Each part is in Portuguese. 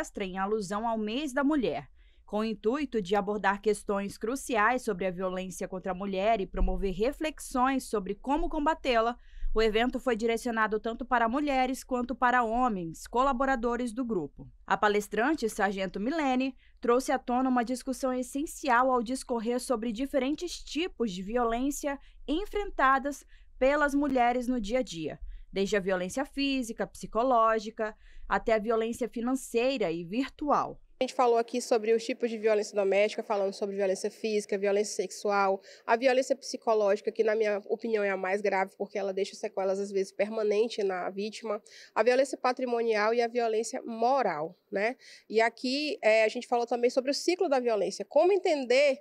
palestra em alusão ao mês da mulher, com o intuito de abordar questões cruciais sobre a violência contra a mulher e promover reflexões sobre como combatê-la. O evento foi direcionado tanto para mulheres quanto para homens, colaboradores do grupo. A palestrante, Sargento Milene, trouxe à tona uma discussão essencial ao discorrer sobre diferentes tipos de violência enfrentadas pelas mulheres no dia a dia desde a violência física, psicológica, até a violência financeira e virtual. A gente falou aqui sobre os tipos de violência doméstica, falando sobre violência física, violência sexual, a violência psicológica, que na minha opinião é a mais grave, porque ela deixa sequelas às vezes permanentes na vítima, a violência patrimonial e a violência moral, né? E aqui é, a gente falou também sobre o ciclo da violência, como entender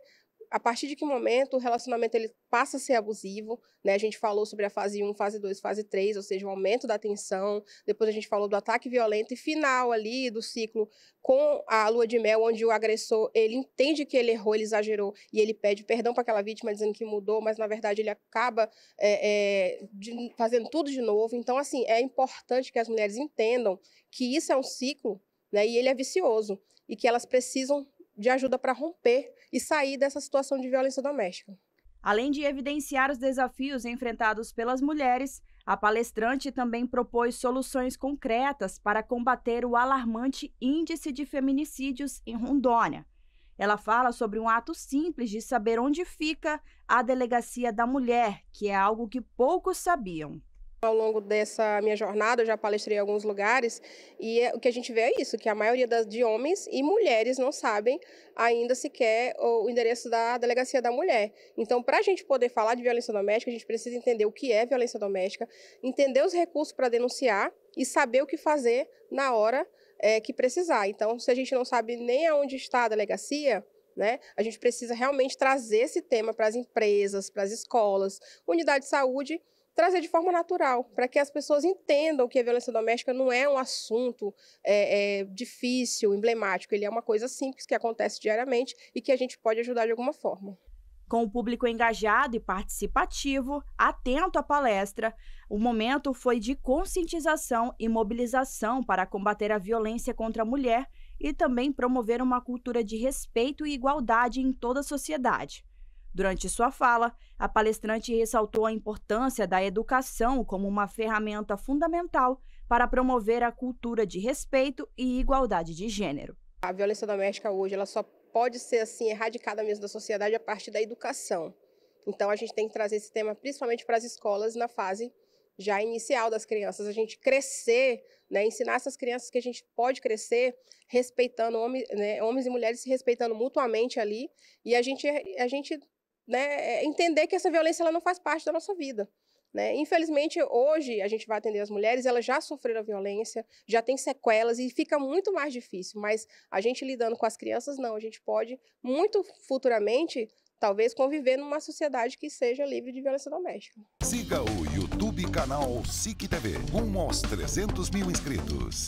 a partir de que momento o relacionamento ele passa a ser abusivo, né? A gente falou sobre a fase 1, fase 2, fase 3, ou seja, o aumento da tensão, depois a gente falou do ataque violento e final ali do ciclo com a lua de mel, onde o agressor, ele entende que ele errou, ele exagerou, e ele pede perdão para aquela vítima, dizendo que mudou, mas na verdade ele acaba é, é, de, fazendo tudo de novo. Então, assim, é importante que as mulheres entendam que isso é um ciclo, né? E ele é vicioso, e que elas precisam de ajuda para romper e sair dessa situação de violência doméstica. Além de evidenciar os desafios enfrentados pelas mulheres, a palestrante também propôs soluções concretas para combater o alarmante índice de feminicídios em Rondônia. Ela fala sobre um ato simples de saber onde fica a delegacia da mulher, que é algo que poucos sabiam. Ao longo dessa minha jornada, eu já palestrei em alguns lugares e é, o que a gente vê é isso, que a maioria das, de homens e mulheres não sabem ainda sequer o endereço da delegacia da mulher. Então, para a gente poder falar de violência doméstica, a gente precisa entender o que é violência doméstica, entender os recursos para denunciar e saber o que fazer na hora é, que precisar. Então, se a gente não sabe nem aonde está a delegacia, né? A gente precisa realmente trazer esse tema para as empresas, para as escolas, unidade de saúde trazer de forma natural, para que as pessoas entendam que a violência doméstica não é um assunto é, é, difícil, emblemático, ele é uma coisa simples que acontece diariamente e que a gente pode ajudar de alguma forma. Com o público engajado e participativo, atento à palestra, o momento foi de conscientização e mobilização para combater a violência contra a mulher e também promover uma cultura de respeito e igualdade em toda a sociedade. Durante sua fala, a palestrante ressaltou a importância da educação como uma ferramenta fundamental para promover a cultura de respeito e igualdade de gênero. A violência doméstica hoje ela só pode ser assim erradicada mesmo da sociedade a partir da educação. Então a gente tem que trazer esse tema principalmente para as escolas na fase já inicial das crianças, a gente crescer, né, ensinar essas crianças que a gente pode crescer respeitando homens, né, homens e mulheres se respeitando mutuamente ali e a gente a gente né, é, entender que essa violência ela não faz parte da nossa vida. Né? Infelizmente, hoje a gente vai atender as mulheres, elas já sofreram violência, já tem sequelas e fica muito mais difícil. Mas a gente lidando com as crianças, não, a gente pode muito futuramente, talvez, conviver numa sociedade que seja livre de violência doméstica. Siga o YouTube canal SIC TV, rumo aos 300 mil inscritos.